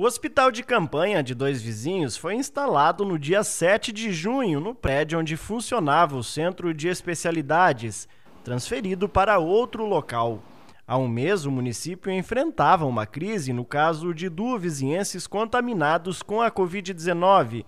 O hospital de campanha de dois vizinhos foi instalado no dia 7 de junho no prédio onde funcionava o centro de especialidades, transferido para outro local. Há um mês, o município enfrentava uma crise no caso de duovizienses contaminados com a Covid-19,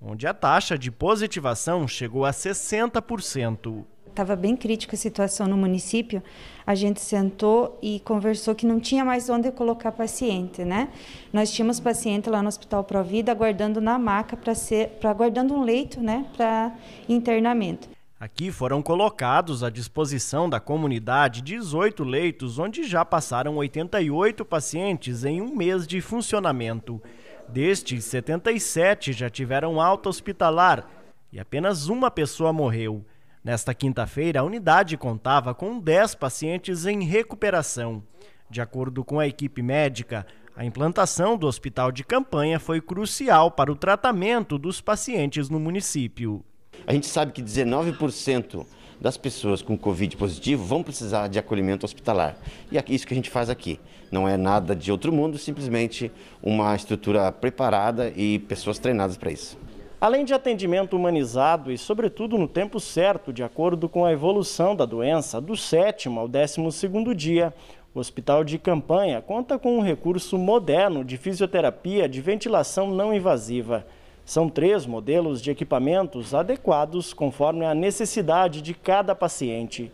onde a taxa de positivação chegou a 60% estava bem crítica a situação no município, a gente sentou e conversou que não tinha mais onde colocar paciente, né? Nós tínhamos paciente lá no Hospital Provida aguardando na maca para ser, para aguardando um leito, né, para internamento. Aqui foram colocados à disposição da comunidade 18 leitos, onde já passaram 88 pacientes em um mês de funcionamento. Destes, 77 já tiveram alta hospitalar e apenas uma pessoa morreu. Nesta quinta-feira, a unidade contava com 10 pacientes em recuperação. De acordo com a equipe médica, a implantação do hospital de campanha foi crucial para o tratamento dos pacientes no município. A gente sabe que 19% das pessoas com Covid positivo vão precisar de acolhimento hospitalar. E é isso que a gente faz aqui. Não é nada de outro mundo, simplesmente uma estrutura preparada e pessoas treinadas para isso. Além de atendimento humanizado e, sobretudo, no tempo certo, de acordo com a evolução da doença, do sétimo ao décimo segundo dia, o hospital de campanha conta com um recurso moderno de fisioterapia de ventilação não invasiva. São três modelos de equipamentos adequados conforme a necessidade de cada paciente.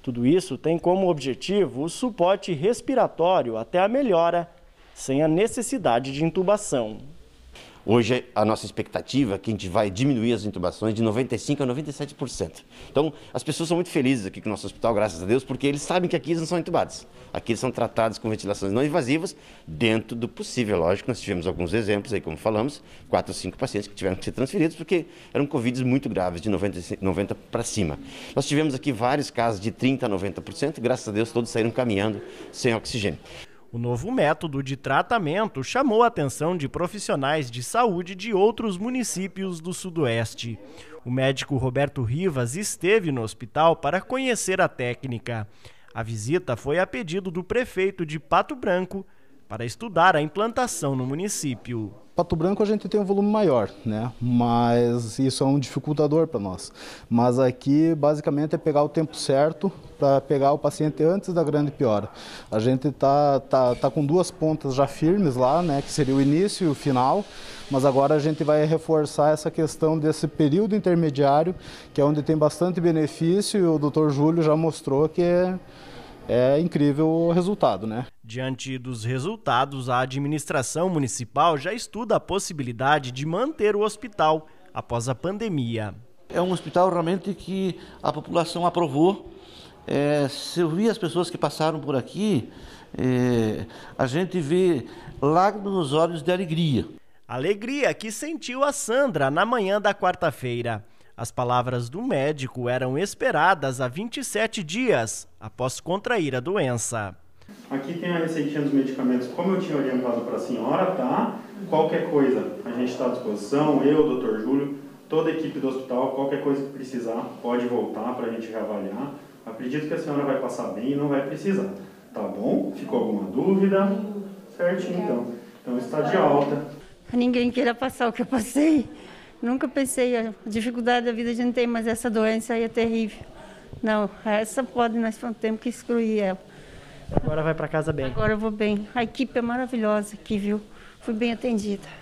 Tudo isso tem como objetivo o suporte respiratório até a melhora, sem a necessidade de intubação. Hoje, a nossa expectativa é que a gente vai diminuir as intubações de 95% a 97%. Então, as pessoas são muito felizes aqui o nosso hospital, graças a Deus, porque eles sabem que aqui eles não são intubados. Aqui eles são tratados com ventilações não invasivas, dentro do possível. Lógico, nós tivemos alguns exemplos aí, como falamos, quatro ou cinco pacientes que tiveram que ser transferidos porque eram Covid muito graves, de 90, 90 para cima. Nós tivemos aqui vários casos de 30% a 90%, graças a Deus todos saíram caminhando sem oxigênio. O novo método de tratamento chamou a atenção de profissionais de saúde de outros municípios do Sudoeste. O médico Roberto Rivas esteve no hospital para conhecer a técnica. A visita foi a pedido do prefeito de Pato Branco para estudar a implantação no município. Pato Branco a gente tem um volume maior, né? Mas isso é um dificultador para nós. Mas aqui basicamente é pegar o tempo certo para pegar o paciente antes da grande piora. A gente tá, tá, tá com duas pontas já firmes lá, né? Que seria o início e o final. Mas agora a gente vai reforçar essa questão desse período intermediário, que é onde tem bastante benefício. E o Dr. Júlio já mostrou que é é incrível o resultado, né? Diante dos resultados, a administração municipal já estuda a possibilidade de manter o hospital após a pandemia. É um hospital realmente que a população aprovou. É, se eu vi as pessoas que passaram por aqui, é, a gente vê lágrimas nos olhos de alegria. Alegria que sentiu a Sandra na manhã da quarta-feira. As palavras do médico eram esperadas há 27 dias após contrair a doença. Aqui tem a receitinha dos medicamentos, como eu tinha orientado para a senhora, tá? Qualquer coisa, a gente está à disposição, eu, doutor Júlio, toda a equipe do hospital, qualquer coisa que precisar, pode voltar para a gente reavaliar. Acredito que a senhora vai passar bem e não vai precisar, tá bom? Ficou alguma dúvida? Certinho, então. Então está de alta. Ninguém queira passar o que eu passei. Nunca pensei, a dificuldade da vida a gente tem, mas essa doença aí é terrível. Não, essa pode, nós temos que excluir ela. Agora vai para casa bem. Agora eu vou bem. A equipe é maravilhosa aqui, viu? Fui bem atendida.